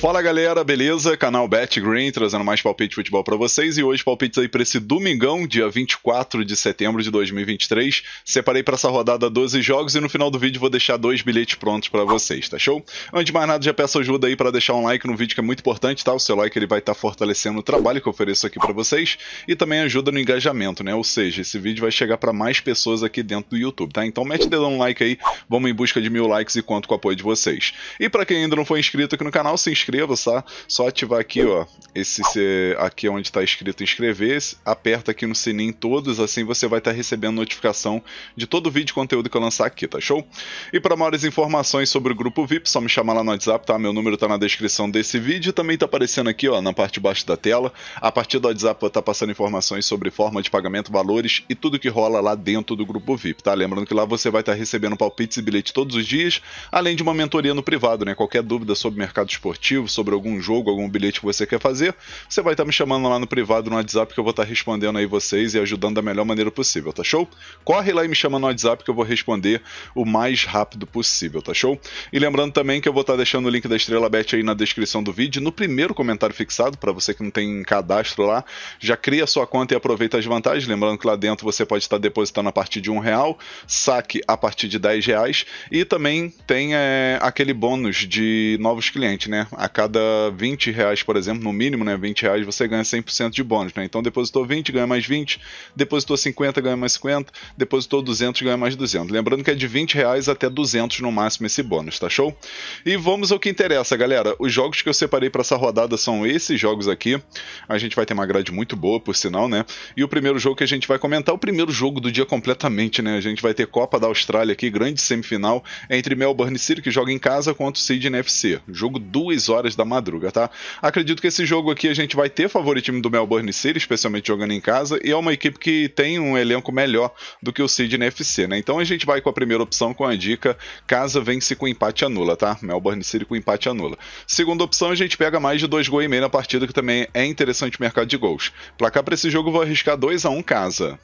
Fala galera, beleza? Canal Bet Green trazendo mais palpite de futebol para vocês e hoje palpite aí para esse domingão, dia 24 de setembro de 2023. Separei para essa rodada 12 jogos e no final do vídeo vou deixar dois bilhetes prontos para vocês, tá show? Antes de mais nada, já peço ajuda aí para deixar um like no vídeo que é muito importante, tá? O seu like ele vai estar tá fortalecendo o trabalho que eu ofereço aqui para vocês e também ajuda no engajamento, né? Ou seja, esse vídeo vai chegar para mais pessoas aqui dentro do YouTube, tá? Então mete o dedão no like aí, vamos em busca de mil likes e conto com o apoio de vocês. E para quem ainda não foi inscrito aqui no canal, se inscreva inscreva, tá? Só ativar aqui, ó, esse aqui onde está escrito inscrever-se, aperta aqui no sininho todos, assim você vai estar tá recebendo notificação de todo o vídeo e conteúdo que eu lançar aqui, tá show? E para maiores informações sobre o grupo VIP, só me chamar lá no WhatsApp, tá? Meu número tá na descrição desse vídeo, também tá aparecendo aqui, ó, na parte de baixo da tela. A partir do WhatsApp eu tá passando informações sobre forma de pagamento, valores e tudo que rola lá dentro do grupo VIP, tá? Lembrando que lá você vai estar tá recebendo palpites e bilhete todos os dias, além de uma mentoria no privado, né? Qualquer dúvida sobre mercado esportivo sobre algum jogo, algum bilhete que você quer fazer, você vai estar me chamando lá no privado no WhatsApp que eu vou estar respondendo aí vocês e ajudando da melhor maneira possível, tá show? Corre lá e me chama no WhatsApp que eu vou responder o mais rápido possível, tá show? E lembrando também que eu vou estar deixando o link da Estrela Bet aí na descrição do vídeo, no primeiro comentário fixado, para você que não tem cadastro lá, já cria sua conta e aproveita as vantagens. Lembrando que lá dentro você pode estar depositando a partir de um real, saque a partir de 10 reais e também tem é, aquele bônus de novos clientes, né? a cada 20 reais, por exemplo, no mínimo, né, 20 reais, você ganha 100% de bônus, né? Então depositou 20, ganha mais 20, depositou 50, ganha mais 50, depositou 200, ganha mais 200. Lembrando que é de 20 reais até 200 no máximo esse bônus, tá show? E vamos ao que interessa, galera. Os jogos que eu separei para essa rodada são esses jogos aqui. A gente vai ter uma grade muito boa, por sinal, né? E o primeiro jogo que a gente vai comentar, é o primeiro jogo do dia completamente, né? A gente vai ter Copa da Austrália aqui, grande semifinal entre Melbourne City, que joga em casa, contra o Sydney FC. Jogo 2 horas horas da madruga, tá? Acredito que esse jogo aqui a gente vai ter favoritismo do Melbourne City, especialmente jogando em casa, e é uma equipe que tem um elenco melhor do que o Sydney FC, né? Então a gente vai com a primeira opção com a dica casa vence com empate anula, tá? Melbourne City com empate anula. Segunda opção a gente pega mais de dois gols e meio na partida, que também é interessante o mercado de gols. Placar para esse jogo vou arriscar 2 a 1 um casa.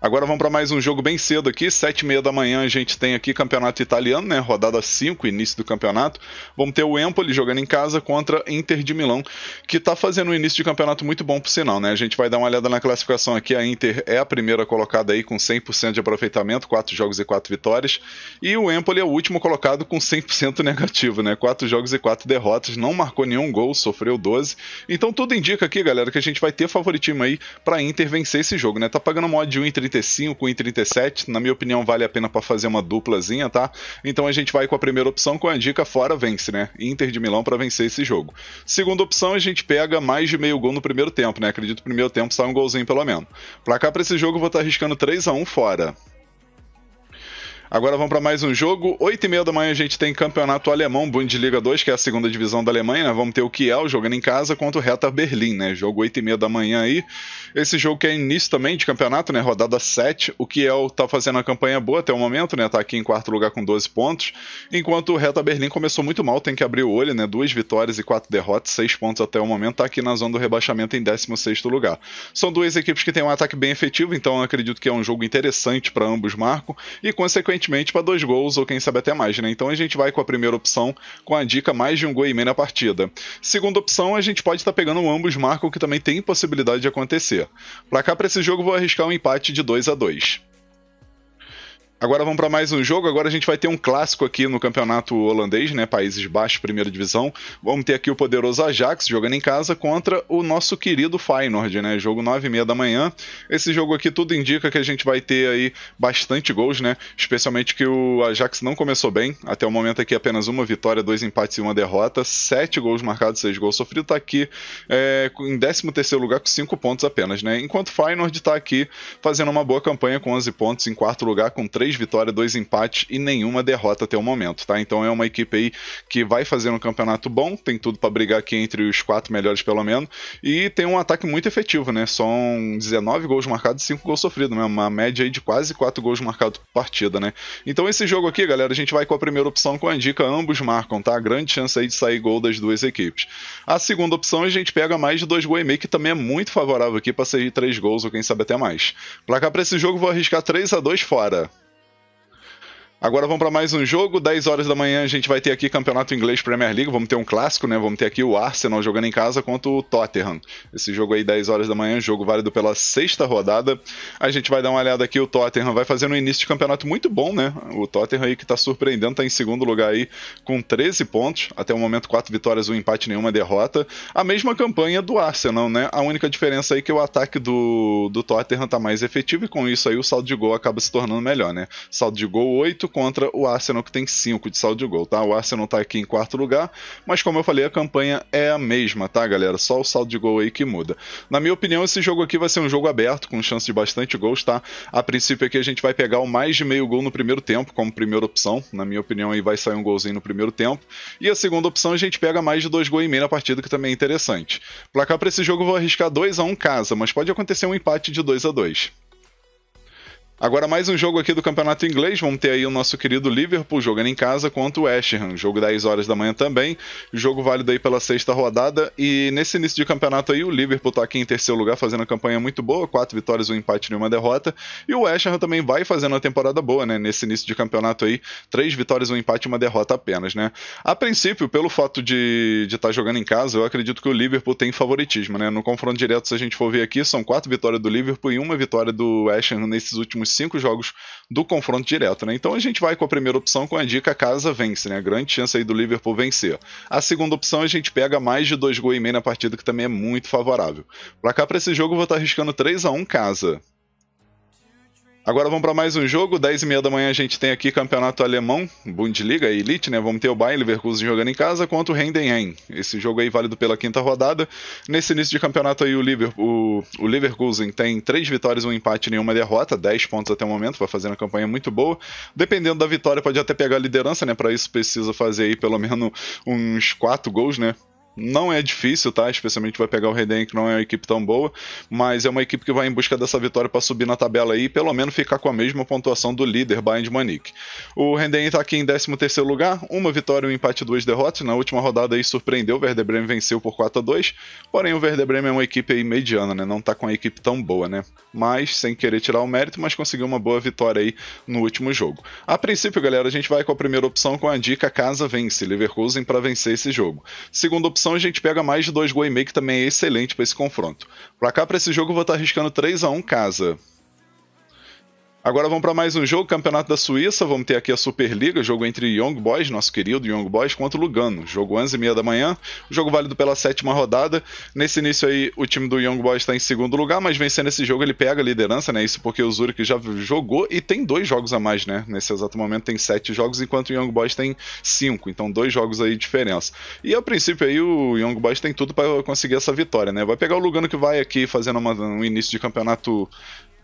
Agora vamos para mais um jogo bem cedo aqui, sete e meia da manhã a gente tem aqui campeonato italiano, né? Rodada 5, início do campeonato. Vamos ter o Empoli jogando em casa contra Inter de Milão, que está fazendo um início de campeonato muito bom por sinal, né? A gente vai dar uma olhada na classificação aqui, a Inter é a primeira colocada aí com 100% de aproveitamento, quatro jogos e quatro vitórias, e o Empoli é o último colocado com 100% negativo, né? Quatro jogos e quatro derrotas, não marcou nenhum gol, sofreu 12. Então tudo indica aqui, galera, que a gente vai ter favoritismo aí para Inter vencer esse jogo, né? Tá pagando mod de um Inter 35 e 37, na minha opinião vale a pena para fazer uma duplazinha, tá? Então a gente vai com a primeira opção com a dica fora vence, né? Inter de Milão para vencer esse jogo. Segunda opção, a gente pega mais de meio gol no primeiro tempo, né? Acredito que no primeiro tempo sai um golzinho pelo menos. Pra cá para esse jogo eu vou estar tá arriscando 3 a 1 fora. Agora vamos para mais um jogo. 8 e meia da manhã a gente tem campeonato alemão, Bundesliga 2, que é a segunda divisão da Alemanha. Né? Vamos ter o Kiel jogando em casa contra o Reta Berlim, né? Jogo 8 e meia da manhã aí. Esse jogo que é início também de campeonato, né? Rodada 7. O Kiel tá fazendo uma campanha boa até o momento, né? Tá aqui em quarto lugar com 12 pontos. Enquanto o Reta Berlim começou muito mal, tem que abrir o olho, né? Duas vitórias e quatro derrotas, seis pontos até o momento. Tá aqui na zona do rebaixamento em 16 lugar. São duas equipes que têm um ataque bem efetivo, então acredito que é um jogo interessante para ambos, Marco. E, consequentemente, frequentemente para dois gols ou quem sabe até mais, né? Então a gente vai com a primeira opção com a dica mais de um gol e meio na partida. Segunda opção, a gente pode estar tá pegando um ambos marcam que também tem possibilidade de acontecer. Para cá para esse jogo vou arriscar um empate de 2 a 2. Agora vamos para mais um jogo. Agora a gente vai ter um clássico aqui no campeonato holandês, né? Países Baixos, primeira divisão. Vamos ter aqui o poderoso Ajax jogando em casa contra o nosso querido Feyenoord, né? Jogo 9 e meia da manhã. Esse jogo aqui tudo indica que a gente vai ter aí bastante gols, né? Especialmente que o Ajax não começou bem. Até o momento aqui apenas uma vitória, dois empates e uma derrota. Sete gols marcados, seis gols sofridos. Tá aqui é, em 13 terceiro lugar com cinco pontos apenas, né? Enquanto o Feyenoord tá aqui fazendo uma boa campanha com 11 pontos em quarto lugar com três três vitórias, dois empates e nenhuma derrota até o momento, tá? Então é uma equipe aí que vai fazer um campeonato bom, tem tudo para brigar aqui entre os quatro melhores pelo menos, e tem um ataque muito efetivo, né? São 19 gols marcados e 5 gols sofridos, né? Uma média aí de quase 4 gols marcados por partida, né? Então esse jogo aqui, galera, a gente vai com a primeira opção com a dica, ambos marcam, tá? Grande chance aí de sair gol das duas equipes. A segunda opção a gente pega mais de 2 gols e meio, que também é muito favorável aqui para sair 3 gols ou quem sabe até mais. Placar para esse jogo vou arriscar 3 a 2 fora. Agora vamos para mais um jogo, 10 horas da manhã a gente vai ter aqui Campeonato Inglês Premier League, vamos ter um clássico, né? Vamos ter aqui o Arsenal jogando em casa contra o Tottenham. Esse jogo aí 10 horas da manhã, jogo válido pela sexta rodada. A gente vai dar uma olhada aqui o Tottenham vai fazendo um início de campeonato muito bom, né? O Tottenham aí que tá surpreendendo, tá em segundo lugar aí com 13 pontos, até o momento 4 vitórias, um empate, nenhuma derrota. A mesma campanha do Arsenal, né? A única diferença aí é que o ataque do do Tottenham tá mais efetivo e com isso aí o saldo de gol acaba se tornando melhor, né? Saldo de gol 8 8 contra o Arsenal, que tem 5 de saldo de gol, tá? O Arsenal tá aqui em quarto lugar, mas como eu falei, a campanha é a mesma, tá, galera? Só o saldo de gol aí que muda. Na minha opinião, esse jogo aqui vai ser um jogo aberto, com chance de bastante gols, tá? A princípio aqui a gente vai pegar o mais de meio gol no primeiro tempo, como primeira opção. Na minha opinião, aí vai sair um golzinho no primeiro tempo. E a segunda opção, a gente pega mais de dois gols e meio na partida, que também é interessante. Placar para esse jogo, eu vou arriscar 2 a 1 um casa, mas pode acontecer um empate de 2 a 2 Agora mais um jogo aqui do Campeonato Inglês, vamos ter aí o nosso querido Liverpool jogando em casa contra o West Ham, jogo 10 horas da manhã também, jogo válido aí pela sexta rodada, e nesse início de campeonato aí o Liverpool tá aqui em terceiro lugar fazendo uma campanha muito boa, quatro vitórias, um empate e uma derrota, e o West Ham também vai fazendo uma temporada boa, né, nesse início de campeonato aí, três vitórias, um empate e uma derrota apenas, né. A princípio, pelo fato de estar tá jogando em casa, eu acredito que o Liverpool tem favoritismo, né, no confronto direto se a gente for ver aqui, são quatro vitórias do Liverpool e uma vitória do West Ham nesses últimos cinco jogos do confronto direto, né? Então a gente vai com a primeira opção com a dica casa vence, né? Grande chance aí do Liverpool vencer. A segunda opção a gente pega mais de dois gols e meio na partida, que também é muito favorável. Pra cá, pra esse jogo, eu vou estar tá riscando arriscando 3 a 1 casa. Agora vamos para mais um jogo. 10 e meia da manhã a gente tem aqui campeonato alemão, Bundesliga, Elite, né? Vamos ter o Bayern Leverkusen jogando em casa contra o Rendenheim. Esse jogo aí válido pela quinta rodada. Nesse início de campeonato aí o, Liver, o, o Leverkusen tem três vitórias, um empate e nenhuma derrota. 10 pontos até o momento, vai fazer uma campanha muito boa. Dependendo da vitória pode até pegar a liderança, né? Para isso precisa fazer aí pelo menos uns 4 gols, né? Não é difícil, tá? Especialmente vai pegar o Reden, que não é uma equipe tão boa, mas é uma equipe que vai em busca dessa vitória para subir na tabela aí e pelo menos ficar com a mesma pontuação do líder, Bayern de Munique. O Reden está aqui em 13 lugar, uma vitória, um empate, duas derrotas. Na última rodada aí surpreendeu, o Werder Bremen venceu por 4 a 2 porém o Werder Bremen é uma equipe aí mediana, né? Não tá com a equipe tão boa, né? Mas, sem querer tirar o mérito, mas conseguiu uma boa vitória aí no último jogo. A princípio, galera, a gente vai com a primeira opção com a dica Casa vence, Leverkusen para vencer esse jogo. Segunda opção opção, a gente pega mais de dois gols e meio, que também é excelente para esse confronto. Pra cá, para esse jogo, eu vou estar tá arriscando 3 a 1 casa. Agora vamos para mais um jogo, Campeonato da Suíça. Vamos ter aqui a Superliga, jogo entre Young Boys, nosso querido Young Boys, contra o Lugano. Jogo 11h30 da manhã, jogo válido pela sétima rodada. Nesse início aí, o time do Young Boys está em segundo lugar, mas vencendo esse jogo ele pega a liderança, né? Isso porque o Zurich já jogou e tem dois jogos a mais, né? Nesse exato momento tem sete jogos, enquanto o Young Boys tem cinco. Então, dois jogos aí de diferença. E a princípio aí, o Young Boys tem tudo para conseguir essa vitória, né? Vai pegar o Lugano que vai aqui fazendo uma, um início de campeonato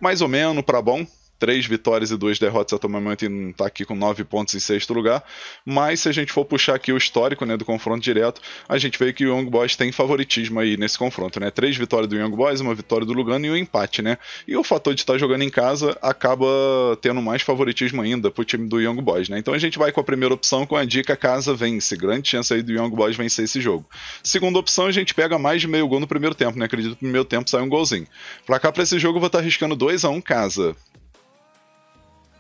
mais ou menos para bom três vitórias e duas derrotas até o momento e está aqui com nove pontos em sexto lugar. Mas se a gente for puxar aqui o histórico né, do confronto direto, a gente vê que o Young Boys tem favoritismo aí nesse confronto, né? Três vitórias do Young Boys, uma vitória do Lugano e um empate, né? E o fator de estar tá jogando em casa acaba tendo mais favoritismo ainda pro time do Young Boys, né? Então a gente vai com a primeira opção com a dica casa vence. Grande chance aí do Young Boys vencer esse jogo. Segunda opção, a gente pega mais de meio gol no primeiro tempo, né? Acredito que no primeiro tempo sai um golzinho. cá para esse jogo eu vou estar tá arriscando 2 a 1 um casa.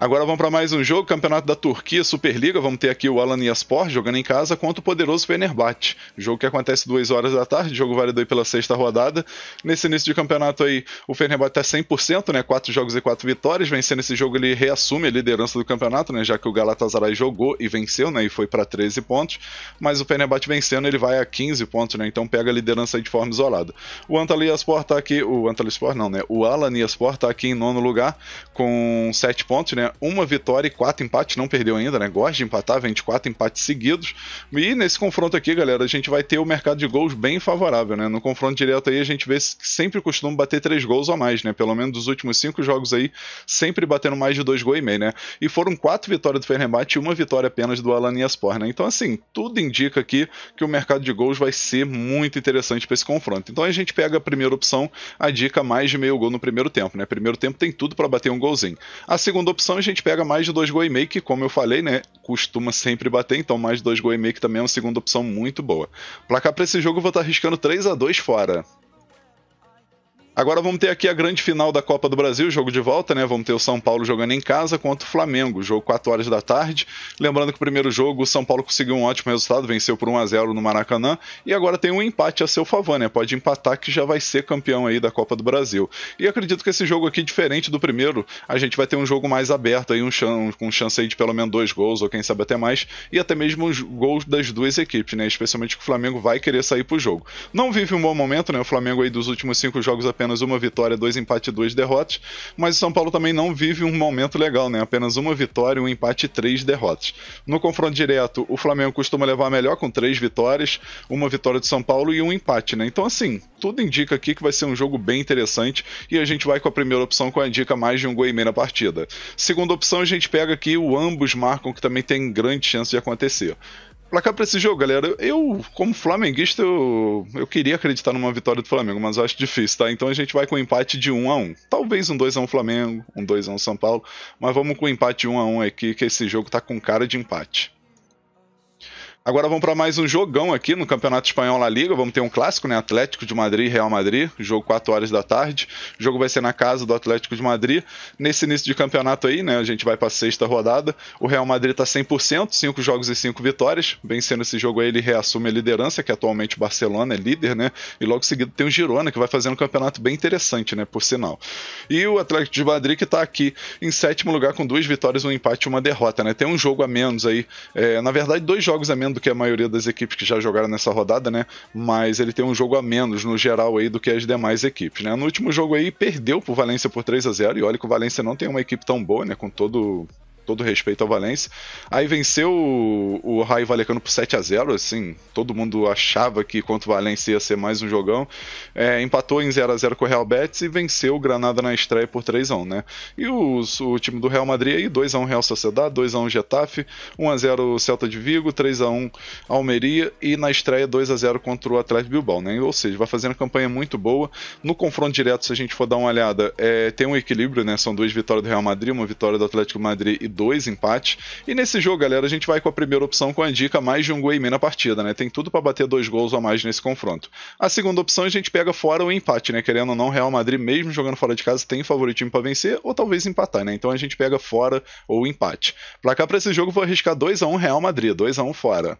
Agora vamos para mais um jogo, Campeonato da Turquia, Superliga. Vamos ter aqui o Alan Yaspor jogando em casa contra o poderoso Fenerbahçe. Jogo que acontece 2 horas da tarde, jogo válido aí pela sexta rodada. Nesse início de campeonato aí, o Fenerbahçe está 100%, né? 4 jogos e 4 vitórias. Vencendo esse jogo, ele reassume a liderança do campeonato, né? Já que o Galatasaray jogou e venceu, né? E foi para 13 pontos. Mas o Fenerbahçe vencendo, ele vai a 15 pontos, né? Então pega a liderança de forma isolada. O Antalya Yaspor tá aqui, o Antalya não, né? O Alan Yaspor tá aqui em nono lugar com 7 pontos, né? né? Uma vitória e quatro empates, não perdeu ainda, né? Gosta de empatar, 24 empates seguidos. E nesse confronto aqui, galera, a gente vai ter o mercado de gols bem favorável, né? No confronto direto aí, a gente vê que sempre costuma bater três gols ou mais, né? Pelo menos dos últimos cinco jogos aí, sempre batendo mais de dois gols e meio, né? E foram quatro vitórias do Fenerbahçe e uma vitória apenas do Alan Yaspor, né? Então, assim, tudo indica aqui que o mercado de gols vai ser muito interessante para esse confronto. Então a gente pega a primeira opção, a dica mais de meio gol no primeiro tempo, né? Primeiro tempo tem tudo para bater um golzinho. A segunda opção a gente pega mais de dois gols e meio, que como eu falei, né, costuma sempre bater, então mais de dois gols e meio que também é uma segunda opção muito boa. Placar para esse jogo eu vou estar tá riscando arriscando 3 a 2 fora. Agora vamos ter aqui a grande final da Copa do Brasil, jogo de volta, né? Vamos ter o São Paulo jogando em casa contra o Flamengo, jogo 4 horas da tarde. Lembrando que o primeiro jogo o São Paulo conseguiu um ótimo resultado, venceu por 1 a 0 no Maracanã e agora tem um empate a seu favor, né? Pode empatar que já vai ser campeão aí da Copa do Brasil. E acredito que esse jogo aqui diferente do primeiro, a gente vai ter um jogo mais aberto aí, um chão, com chance aí de pelo menos dois gols ou quem sabe até mais e até mesmo os gols das duas equipes, né? Especialmente que o Flamengo vai querer sair pro jogo. Não vive um bom momento, né? O Flamengo aí dos últimos cinco jogos apenas apenas uma vitória, dois empates e duas derrotas. Mas o São Paulo também não vive um momento legal, né? Apenas uma vitória, um empate e três derrotas. No confronto direto, o Flamengo costuma levar melhor com três vitórias, uma vitória do São Paulo e um empate, né? Então, assim, tudo indica aqui que vai ser um jogo bem interessante e a gente vai com a primeira opção com a dica mais de um gol e meio na partida. Segunda opção, a gente pega aqui o ambos marcam, que também tem grande chance de acontecer placar para esse jogo, galera. Eu, como flamenguista, eu, eu queria acreditar numa vitória do Flamengo, mas eu acho difícil, tá? Então a gente vai com um empate de 1 a 1 Talvez um 2x1 Flamengo, um 2x1 São Paulo, mas vamos com um empate 1 a 1 aqui, que esse jogo tá com cara de empate. Agora vamos para mais um jogão aqui no Campeonato Espanhol La Liga. Vamos ter um clássico, né? Atlético de Madrid, Real Madrid, jogo 4 horas da tarde. O jogo vai ser na casa do Atlético de Madrid. Nesse início de campeonato aí, né? A gente vai para a sexta rodada. O Real Madrid está 100%, 5 jogos e 5 vitórias. Vencendo esse jogo aí, ele reassume a liderança, que atualmente o Barcelona é líder, né? E logo seguido tem o Girona, que vai fazer um campeonato bem interessante, né? Por sinal. E o Atlético de Madrid, que está aqui em sétimo lugar, com duas vitórias, um empate e uma derrota, né? Tem um jogo a menos aí. É, na verdade, dois jogos a menos do que a maioria das equipes que já jogaram nessa rodada, né? Mas ele tem um jogo a menos no geral aí do que as demais equipes, né? No último jogo aí perdeu pro Valência por 3 a 0 e olha que o Valência não tem uma equipe tão boa, né? Com todo todo respeito ao Valência. Aí venceu o, o Raio Valecano por 7 a 0 assim, todo mundo achava que contra o Valência ia ser mais um jogão. É, empatou em 0 a 0 com o Real Betis e venceu o Granada na estreia por 3 a 1 né? E o, o time do Real Madrid aí, 2 a 1 Real Sociedad, 2 a 1 Getafe, 1 a 0 Celta de Vigo, 3 a 1 Almeria e na estreia 2 a 0 contra o Atlético Bilbao, né? Ou seja, vai fazendo uma campanha muito boa. No confronto direto, se a gente for dar uma olhada, é, tem um equilíbrio, né? São duas vitórias do Real Madrid, uma vitória do Atlético Madrid e 2 empate. E nesse jogo, galera, a gente vai com a primeira opção com a dica mais de um gol e meio na partida, né? Tem tudo para bater dois gols ou mais nesse confronto. A segunda opção a gente pega fora o empate, né? Querendo ou não, Real Madrid, mesmo jogando fora de casa, tem favoritismo para vencer ou talvez empatar, né? Então a gente pega fora ou empate. Pra cá, pra esse jogo, vou arriscar 2 a 1 Real Madrid, 2 a 1 fora.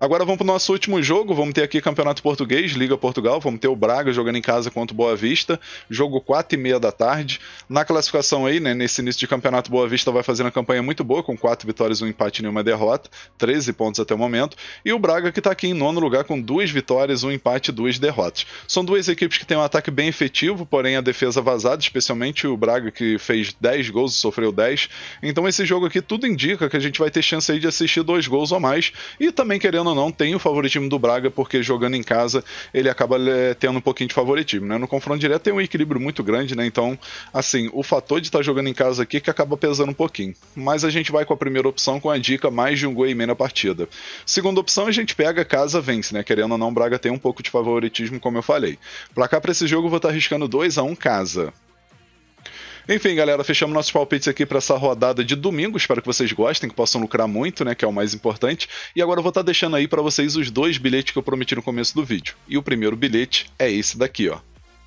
Agora vamos para o nosso último jogo. Vamos ter aqui Campeonato Português, Liga Portugal. Vamos ter o Braga jogando em casa contra o Boa Vista. Jogo 4 e meia da tarde. Na classificação aí, né, nesse início de campeonato, Boa Vista vai fazendo uma campanha muito boa, com 4 vitórias, um empate e nenhuma derrota. 13 pontos até o momento. E o Braga que está aqui em nono lugar com duas vitórias, um empate e duas derrotas. São duas equipes que têm um ataque bem efetivo, porém a defesa vazada, especialmente o Braga que fez 10 gols e sofreu 10. Então esse jogo aqui tudo indica que a gente vai ter chance aí de assistir dois gols ou mais. E também querendo querendo ou não, tem o favoritismo do Braga, porque jogando em casa ele acaba é, tendo um pouquinho de favoritismo. Né? No confronto direto tem um equilíbrio muito grande, né? Então, assim, o fator de estar tá jogando em casa aqui é que acaba pesando um pouquinho. Mas a gente vai com a primeira opção com a dica mais de um gol e meio na partida. Segunda opção, a gente pega casa vence, né? Querendo ou não, o Braga tem um pouco de favoritismo, como eu falei. Pra cá, pra esse jogo, eu vou estar tá arriscando 2 a 1 um casa. Enfim, galera, fechamos nossos palpites aqui para essa rodada de domingo. Espero que vocês gostem, que possam lucrar muito, né? Que é o mais importante. E agora eu vou estar tá deixando aí para vocês os dois bilhetes que eu prometi no começo do vídeo. E o primeiro bilhete é esse daqui, ó.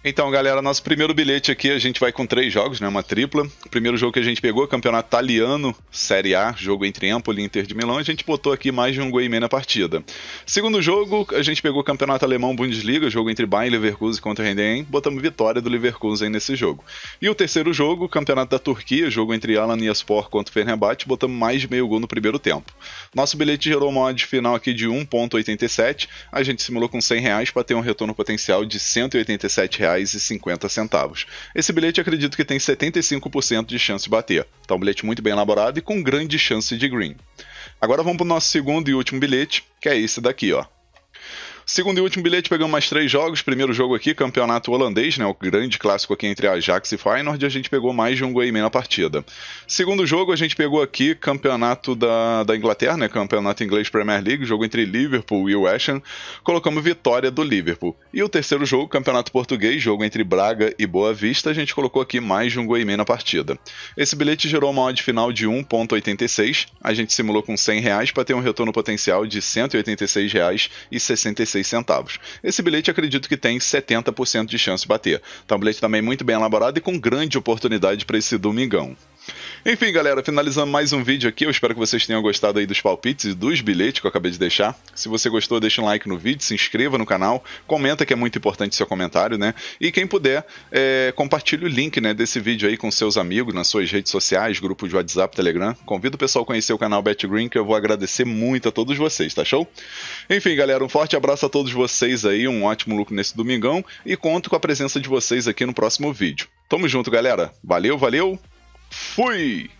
Então, galera, nosso primeiro bilhete aqui, a gente vai com três jogos, né? Uma tripla. O primeiro jogo que a gente pegou, campeonato italiano, Série A, jogo entre Empoli e Inter de Milão, a gente botou aqui mais de um gol e meio na partida. Segundo jogo, a gente pegou campeonato alemão Bundesliga, jogo entre Bayern e Leverkusen contra Rendem, botamos vitória do Leverkusen nesse jogo. E o terceiro jogo, campeonato da Turquia, jogo entre Alan e Sport contra o Fenerbahçe, botamos mais de meio gol no primeiro tempo. Nosso bilhete gerou uma odd final aqui de 1.87, a gente simulou com 100 reais para ter um retorno potencial de 187 reais centavos. Esse bilhete acredito que tem 75% de chance de bater. Tá um bilhete muito bem elaborado e com grande chance de green. Agora vamos para o nosso segundo e último bilhete, que é esse daqui, ó. Segundo e último bilhete, pegamos mais três jogos. Primeiro jogo aqui, campeonato holandês, né? O grande clássico aqui entre Ajax e Feyenoord. A gente pegou mais de um Goiman na partida. Segundo jogo, a gente pegou aqui campeonato da, da Inglaterra, né? Campeonato inglês Premier League, jogo entre Liverpool e West Ham. Colocamos vitória do Liverpool. E o terceiro jogo, campeonato português, jogo entre Braga e Boa Vista, a gente colocou aqui mais de um Goiman na partida. Esse bilhete gerou uma odd final de 1,86. A gente simulou com 100 reais para ter um retorno potencial de R$ 186,66 centavos. Esse bilhete acredito que tem 70% de chance de bater. Tá um bilhete também muito bem elaborado e com grande oportunidade para esse domingão. Enfim, galera, finalizando mais um vídeo aqui. Eu espero que vocês tenham gostado aí dos palpites e dos bilhetes que eu acabei de deixar. Se você gostou, deixa um like no vídeo, se inscreva no canal, comenta que é muito importante seu comentário, né? E quem puder, é, compartilhe o link né, desse vídeo aí com seus amigos, nas suas redes sociais, grupos de WhatsApp, Telegram. Convido o pessoal a conhecer o canal Bet Green, que eu vou agradecer muito a todos vocês, tá show? Enfim, galera, um forte abraço a todos vocês aí, um ótimo lucro nesse domingão e conto com a presença de vocês aqui no próximo vídeo. Tamo junto, galera. Valeu, valeu! Fui!